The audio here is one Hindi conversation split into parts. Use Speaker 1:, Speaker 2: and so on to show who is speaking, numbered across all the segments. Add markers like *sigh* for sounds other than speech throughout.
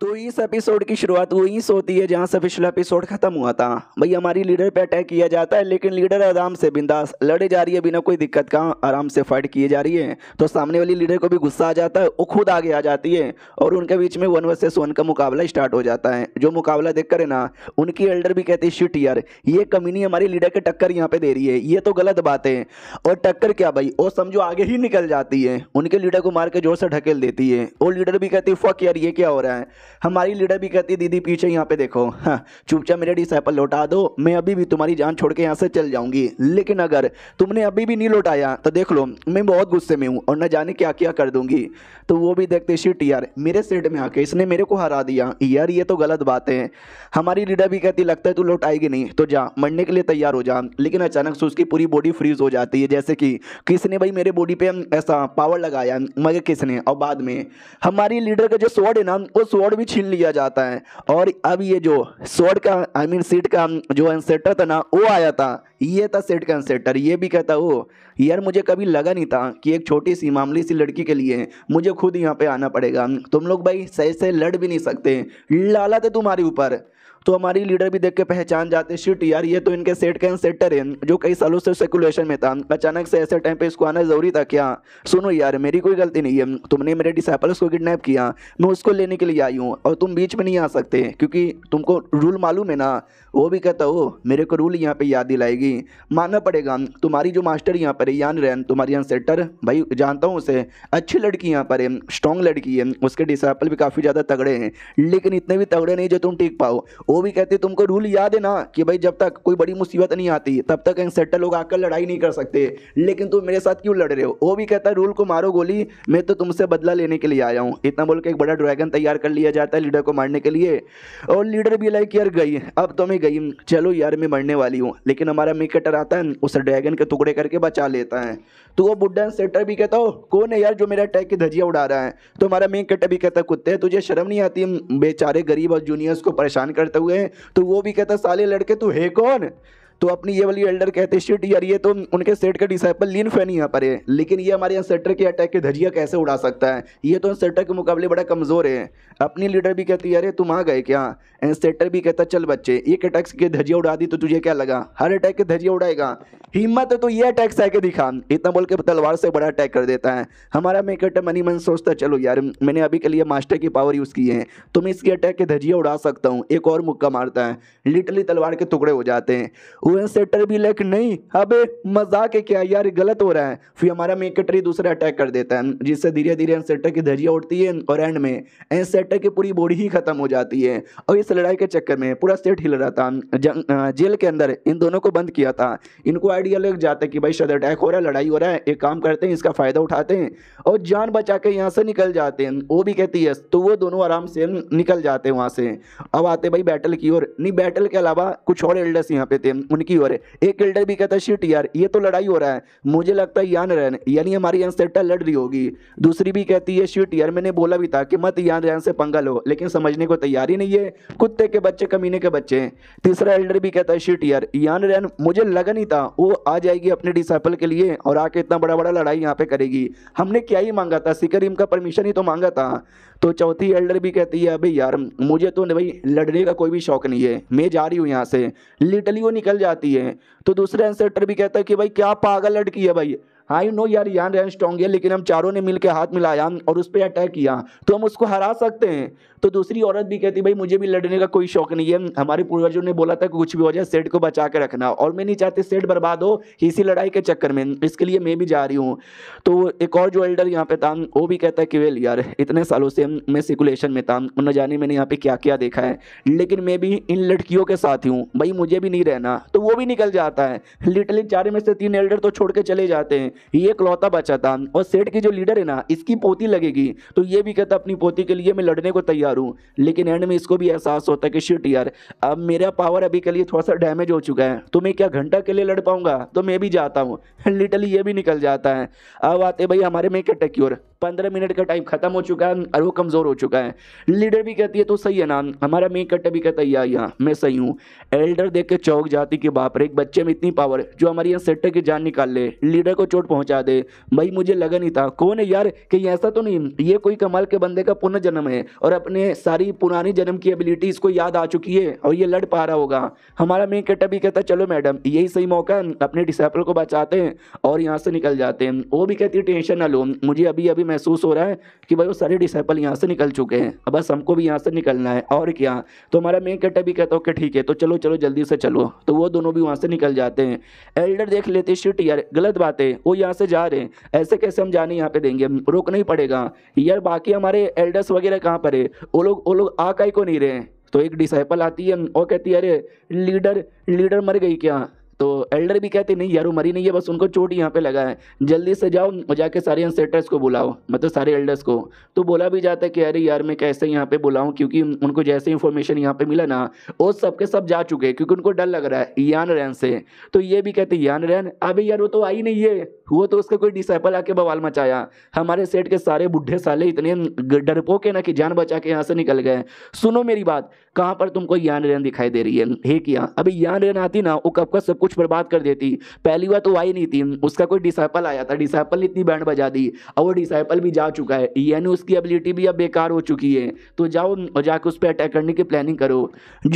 Speaker 1: तो इस एपिसोड की शुरुआत वहीं से होती है जहां से पिछला एपिसोड खत्म हुआ था भाई हमारी लीडर पे अटैक किया जाता है लेकिन लीडर आराम से बिंदास लड़े जा रही है बिना कोई दिक्कत का आराम से फाइट किए जा रही है तो सामने वाली लीडर को भी गुस्सा आ जाता है वो खुद आगे आ जाती है और उनके बीच में वन वर्सेस वन का मुकाबला स्टार्ट हो जाता है जो मुकाबला देख कर है ना उनकी एल्डर भी कहती है शिट यार ये कमीनी हमारी लीडर के टक्कर यहाँ पे दे रही है ये तो गलत बात है और टक्कर क्या भाई वो समझो आगे ही निकल जाती है उनके लीडर को मार के जोर से ढकेल देती है वो लीडर भी कहती है फक यार ये क्या हो रहा है हमारी लीडर भी कहती दीदी पीछे यहाँ पे देखो हाँ, चुपचाप मेरे डिसाइपल लौटा दो मैं अभी भी तुम्हारी जान छोड़ के यहाँ से चल जाऊंगी लेकिन अगर तुमने अभी भी नहीं लौटाया तो देख लो मैं बहुत गुस्से में हूँ और न जाने क्या क्या कर दूंगी तो वो भी देखते शिट यार मेरे सेट में आके इसने मेरे को हरा दिया यार ये तो गलत बात है हमारी लीडर भी कहती लगता है तू लौट आएगी नहीं तो जा मरने के लिए तैयार हो जा लेकिन अचानक से उसकी पूरी बॉडी फ्रीज हो जाती है जैसे कि किसने भाई मेरे बॉडी पे ऐसा पावर लगाया मगर किसने और बाद में हमारी लीडर का जो स्वॉर्ड है ना वो स्वॉर्ड सोड़ भी छीन लिया जाता है और अब ये जो सोड़ का आई मीन सीट का जो एंसेटर था ना वो आया था ये था सेट का एंसेटर ये भी कहता वो यार मुझे कभी लगा नहीं था कि एक छोटी सी मामली सी लड़की के लिए मुझे खुद यहाँ पे आना पड़ेगा तुम लोग भाई सही से लड़ भी नहीं सकते लाला थे तुम्हारे ऊपर तो हमारी लीडर भी देख के पहचान जाते शिट यार ये तो इनके सेट का सेटर है जो कई सालों से सेकुलेशन में था अचानक से ऐसे टाइम पे इसको आना ज़रूरी था क्या सुनो यार मेरी कोई गलती नहीं है तुमने मेरे डिसाइपल्स को किडनैप किया मैं उसको लेने के लिए आई हूँ और तुम बीच में नहीं आ सकते क्योंकि तुमको रूल मालूम है ना वो भी कहता हो मेरे को रूल यहाँ पर याद दिलाएगी मानना पड़ेगा तुम्हारी जो मास्टर यहाँ पर है यान रैन तुम्हारी यहाँ सेटर भाई जानता हूँ उसे अच्छी लड़की यहाँ पर है स्ट्रॉन्ग लड़की है उसके डिसाइपल भी काफ़ी ज़्यादा तगड़े हैं लेकिन इतने भी तगड़े नहीं जो तुम टिक पाओ वो भी कहते तुमको रूल याद है ना कि भाई जब तक कोई बड़ी मुसीबत नहीं आती तब तक सेटर लोग आकर लड़ाई नहीं कर सकते लेकिन तुम मेरे साथ क्यों लड़ रहे हो वो भी कहता है रूल को मारो गोली मैं तो तुमसे बदला लेने के लिए आया हूँ इतना बोल के एक बड़ा ड्रैगन तैयार कर लिया जाता है लीडर को मारने के लिए और लीडर भी लाइक यार गई अब तो मैं गई चलो यार मैं मरने वाली हूँ लेकिन हमारा मिकटर आता है उस ड्रैगन के टुकड़े करके बचा लेता है तो वो बुड्ढा सेटर भी कहता हो कौन है यार जो मेरा टैग की धजिया उड़ा रहा है तो हमारा मेन कटर भी कहता कुत्ते तुझे शर्म नहीं आती बेचारे गरीब और जूनियर्स को परेशान करते हुए हुए हैं तो वो भी कहता साले लड़के तू है कौन तो अपनी ये वाली एल्डर कहते शिट यार ये तो उनके सेट का डिसाइपल लीन फैन यहाँ पर है लेकिन ये हमारे यहाँ सेटर के अटैक के धजिया कैसे उड़ा सकता है ये तो सेटर के मुकाबले बड़ा कमज़ोर है अपनी लीडर भी कहती है तुम आ गए क्या एंड सेटर भी कहता चल बच्चे एक अटैक्स की धजिया उड़ा दी तो तुझे क्या लगा हर अटैक के धजिया उड़ाएगा हिम्मत है तो ये अटैक से आके दिखा इतना बोल के तलवार से बड़ा अटैक कर देता है हमारा मेकट मनी मन सोचता चलो यार मैंने अभी के लिए मास्टर की पावर यूज़ की है तो मैं इसके अटैक के धजिया उड़ा सकता हूँ एक और मुक्का मारता है लिटली तलवार के टुकड़े हो जाते हैं हुए सेटर भी लाइक नहीं अबे मजाक है क्या यार गलत हो रहा है फिर हमारा मेकेटरी दूसरा अटैक कर देता है जिससे धीरे धीरे एन सेटर की धजिया उठती है और एंड में एन सेटर की पूरी बॉडी ही खत्म हो जाती है और इस लड़ाई के चक्कर में पूरा सेट हिल रहा था जेल के अंदर इन दोनों को बंद किया था इनको आइडिया लग जाता है कि भाई शायद अटैक हो रहा है लड़ाई हो रहा है एक काम करते हैं इसका फ़ायदा उठाते हैं और जान बचा के यहाँ से निकल जाते हैं वो भी कहती है तो वो दोनों आराम से निकल जाते हैं वहाँ से अब आते भाई बैटल की ओर नहीं बैटल के अलावा कुछ और एल्डर्स यहाँ पे थे उनकी ओर एक एल्डर भी कहता है शिट यार ये तो लड़ाई हो रहा है मुझे लगता है यान रहन यानी हमारी एंसेटा लड़ रही होगी दूसरी भी कहती है शिट यार मैंने बोला भी था कि मत यान रहन से पंगा लो लेकिन समझने को तैयार ही नहीं है कुत्ते के बच्चे कमीने के बच्चे हैं तीसरा एल्डर भी कहता है शिट यार यान रहन मुझे लगा नहीं था वो आ जाएगी अपने डिसाइपल के लिए और आके इतना बड़ा बड़ा लड़ाई यहाँ पे करेगी हमने क्या ही मांगा था सिकरिम का परमिशन ही तो मांगा था तो चौथी एल्डर भी कहती है अभी यार मुझे तो भाई लड़ने का कोई भी शौक नहीं है मैं जा रही हूँ यहाँ से लिटली वो निकल जाती है तो दूसरे आंसर भी कहता है कि भाई क्या पागल लड़की है भाई हाँ यू नो यार यान रैन स्ट्रॉन्ग है लेकिन हम चारों ने मिलकर हाथ मिलाया और उस पर अटैक किया तो हम उसको हरा सकते हैं तो दूसरी औरत भी कहती भाई मुझे भी लड़ने का कोई शौक नहीं है हमारे पूर्वजों ने बोला था कि कुछ भी हो जाए सेट को बचा के रखना और मैं नहीं चाहती सेट बर्बाद हो इसी लड़ाई के चक्कर में इसके लिए मैं भी जा रही हूँ तो एक और जो एल्डर यहाँ पे था वो भी कहता है कि वेल यार इतने सालों से मैं सिकुलेशन में था न जाने मैंने यहाँ पे क्या क्या देखा है लेकिन मैं भी इन लड़कियों के साथ ही हूँ भाई मुझे भी नहीं रहना तो वो भी निकल जाता है लिटरली चार में से तीन एल्डर तो छोड़ के चले जाते हैं ये इकलौता बच्चा था और सेठ की जो लीडर है ना इसकी पोती लगेगी तो ये भी कहता अपनी पोती के लिए मैं लड़ने को तैयार हूँ लेकिन एंड में इसको भी एहसास होता है कि शिट यार अब मेरा पावर अभी के लिए थोड़ा सा डैमेज हो चुका है तो मैं क्या घंटा के लिए लड़ पाऊंगा तो मैं भी जाता हूँ लिटली *laughs* ये भी निकल जाता है अब आते भाई हमारे मेक टेक्योर पंद्रह मिनट का टाइम खत्म हो चुका है और वो कमज़ोर हो चुका है लीडर भी कहती है तो सही है ना हमारा मेन कट्टा भी कहता है या, या मैं सही हूँ एल्डर देख के चौक जाती कि बाप रे एक बच्चे में इतनी पावर जो हमारे यहाँ सेटर की जान निकाल ले लीडर को चोट पहुँचा दे भाई मुझे लगा नहीं था कौन है यार कि ऐसा तो नहीं ये कोई कमाल के बंदे का पुनर्जन्म है और अपने सारी पुरानी जन्म की एबिलिटी इसको याद आ चुकी है और ये लड़ पा रहा होगा हमारा मेन कट्टा भी कहता चलो मैडम यही सही मौका अपने डिसाइपल को बचाते हैं और यहाँ से निकल जाते हैं वो भी कहती है टेंशन ना लो मुझे अभी अभी मैं महसूस हो रहा है कि भाई वो सारे डिसाइपल यहाँ से निकल चुके हैं अब बस हमको भी यहाँ से निकलना है और क्या तो हमारा मेन कैटर भी कहता ओके ठीक है तो चलो चलो जल्दी से चलो तो वो दोनों भी वहाँ से निकल जाते हैं एल्डर देख लेते शिट यार गलत बात है वो यहाँ से जा रहे हैं ऐसे कैसे हम जाने यहाँ पे देंगे रोक नहीं पड़ेगा यार बाकी हमारे एल्डर्स वगैरह कहाँ पर है वो लोग वो लोग ही को नहीं रहे तो एक डिसाइपल आती है और कहती है अरे लीडर लीडर मर गई क्या तो एल्डर भी कहते नहीं यार वो मरी नहीं है बस उनको चोट यहाँ पे लगा है जल्दी से जाओ जाके सारे अनसेटर्स को बुलाओ मतलब सारे एल्डर्स को तो बोला भी जाता है कि अरे यार मैं कैसे यहाँ पे बुलाऊँ क्योंकि उनको जैसे इन्फॉर्मेशन यहाँ पे मिला ना वो सब के सब जा चुके हैं क्योंकि उनको डर लग रहा है यान रैन से तो ये भी कहते यान रैन अबे यार वो तो आई नहीं है वो तो उसका कोई डिसाइपल आके बवाल मचाया हमारे सेट के सारे बुढ़े साले इतने डरपोके ना कि जान बचा के यहाँ से निकल गए सुनो मेरी बात कहाँ पर तुमको यान रेन दिखाई दे रही है हे किया अभी यान रेन आती ना वो कब का सब कुछ बर्बाद कर देती पहली बार तो आई नहीं थी उसका कोई डिसाइपल आया था डिसाइपल ने इतनी बैंड बजा दी और वो डिसाइपल भी जा चुका है यानी उसकी एबिलिटी भी अब बेकार हो चुकी है तो जाओ और जाके उस पर अटैक करने की प्लानिंग करो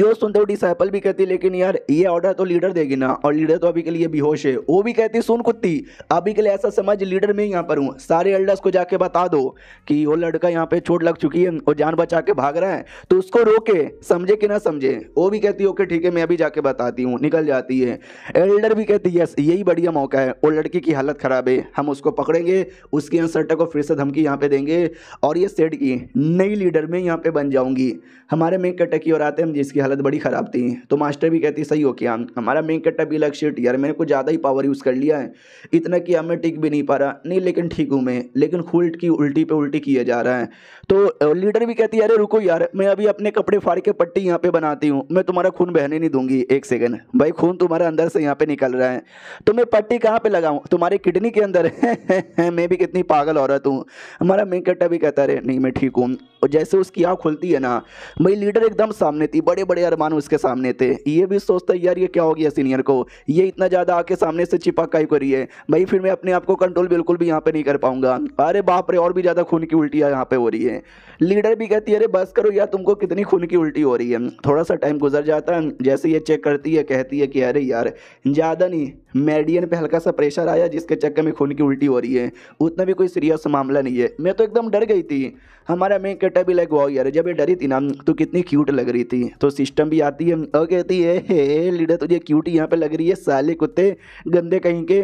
Speaker 1: जो सुनते हो डिसाइपल भी कहती लेकिन यार ये ऑर्डर तो लीडर देगी ना और लीडर तो अभी के लिए बेहोश है वो भी कहती सुन कुत्ती अभी के लिए ऐसा समझ लीडर में यहाँ पर हूँ सारे एल्डर्स को जाके बता दो कि वो लड़का यहाँ पे चोट लग चुकी है और जान बचा के भाग रहा है तो उसको रोके समझे कि ना समझे वो भी कहती है ओके ठीक है मैं अभी जाके बताती हूँ निकल जाती है एल्डर भी कहती है यस यही बढ़िया मौका है वो लड़की की हालत ख़राब है हम उसको पकड़ेंगे उसकी इंसर्टर को फिर से धमकी यहाँ पे देंगे और ये सेट की नई लीडर में यहाँ पे बन जाऊँगी हमारे मेन कट्टा की और आते हम जिसकी हालत बड़ी ख़राब थी तो मास्टर भी कहती सही हो क्या हमारा मेन कट्टा भी लग शिट यार मैंने कुछ ज़्यादा ही पावर यूज़ कर लिया है इतना कि अब मैं टिक भी नहीं पा रहा नहीं लेकिन ठीक हूँ मैं लेकिन खुल्ट की उल्टी पे उल्टी किया जा रहा है तो लीडर भी कहती है अरे रुको यार मैं अभी अपने कपड़े फाड़ के पट्टी यहाँ पे बनाती हूँ मैं तुम्हारा खून बहने नहीं दूंगी एक सेकंड भाई खून तुम्हारे अंदर से यहाँ पे निकल रहा है तो मैं पट्टी कहाँ पे लगाऊँ तुम्हारी किडनी के अंदर है *laughs* मैं भी कितनी पागल औरत हूँ हमारा कट्टा भी कहता रहे नहीं मैं ठीक हूँ और जैसे उसकी आँख खुलती है ना भाई लीडर एकदम सामने थी बड़े बड़े अरमान उसके सामने थे ये भी सोचता यार ये क्या हो गया सीनियर को ये इतना ज़्यादा आके सामने से चिपकाई करी है भाई फिर मैं अपने आप को कंट्रोल बिल्कुल भी यहाँ पे नहीं कर पाऊंगा अरे बाप रे और भी ज़्यादा खून की उल्टियाँ यहाँ पे हो रही है लीडर भी कहती है अरे बस करो यार तुमको कितनी खून की उल्टी हो रही है थोड़ा सा टाइम गुजर जाता है जैसे ये चेक करती है कहती है कि अरे यार ज़्यादा नहीं मेडियन पे हल्का सा प्रेशर आया जिसके चक्कर में खून की उल्टी हो रही है उतना भी कोई सीरियस मामला नहीं है मैं तो एकदम डर गई थी हमारा मेन कटा भी लाइक वाओ यार जब ये डरी थी ना तो कितनी क्यूट लग रही थी तो सिस्टम भी आती है और कहती है हे लीडर तुझे क्यूट यहाँ पर लग रही है साले कुत्ते गंदे कहीं के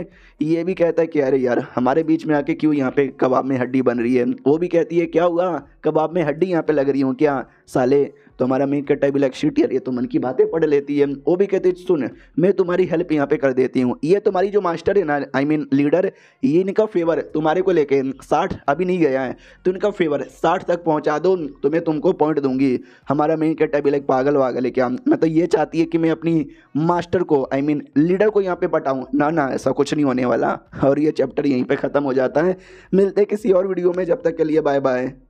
Speaker 1: ये भी कहता है कि अरे यार हमारे बीच में आके क्यों यहाँ पे कबाब में हड्डी बन रही है वो भी कहती है क्या हुआ कबाब में हड्डी यहाँ पे लग रही हूँ क्या साले तो हमारा मीर कहता है बिलाक शीटियर ये तो मन की बातें पढ़ लेती है वो भी कहते सुन मैं तुम्हारी हेल्प यहाँ पे कर देती हूँ ये तुम्हारी जो मास्टर है ना आई मीन लीडर ये इनका फेवर तुम्हारे को लेके साठ अभी नहीं गया है तो इनका फेवर साठ तक पहुँचा दो तो मैं तुमको पॉइंट दूंगी हमारा मीर कहता है लाइक पागल वागल है क्या मैं तो ये चाहती है कि मैं अपनी मास्टर को आई मीन लीडर को यहाँ पे बटाऊँ ना ना ऐसा कुछ नहीं होने वाला और ये चैप्टर यहीं पर ख़त्म हो जाता है मिलते किसी और वीडियो में जब तक के लिए बाय बाय